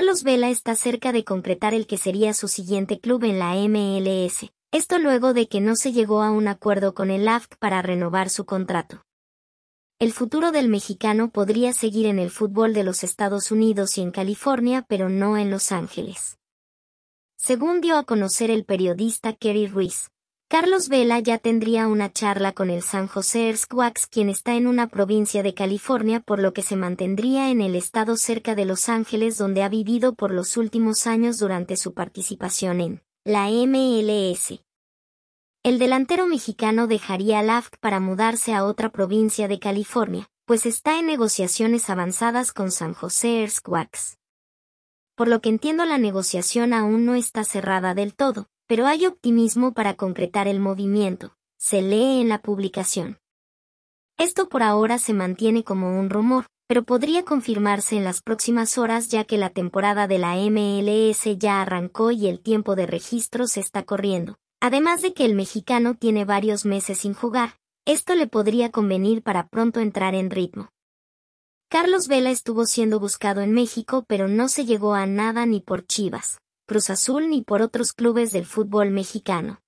Carlos Vela está cerca de concretar el que sería su siguiente club en la MLS, esto luego de que no se llegó a un acuerdo con el AFC para renovar su contrato. El futuro del mexicano podría seguir en el fútbol de los Estados Unidos y en California, pero no en Los Ángeles. Según dio a conocer el periodista Kerry Ruiz, Carlos Vela ya tendría una charla con el San José Earthquakes quien está en una provincia de California por lo que se mantendría en el estado cerca de Los Ángeles donde ha vivido por los últimos años durante su participación en la MLS. El delantero mexicano dejaría al para mudarse a otra provincia de California, pues está en negociaciones avanzadas con San José Earthquakes. Por lo que entiendo la negociación aún no está cerrada del todo, pero hay optimismo para concretar el movimiento, se lee en la publicación. Esto por ahora se mantiene como un rumor, pero podría confirmarse en las próximas horas ya que la temporada de la MLS ya arrancó y el tiempo de registro se está corriendo. Además de que el mexicano tiene varios meses sin jugar, esto le podría convenir para pronto entrar en ritmo. Carlos Vela estuvo siendo buscado en México pero no se llegó a nada ni por Chivas. Cruz Azul ni por otros clubes del fútbol mexicano.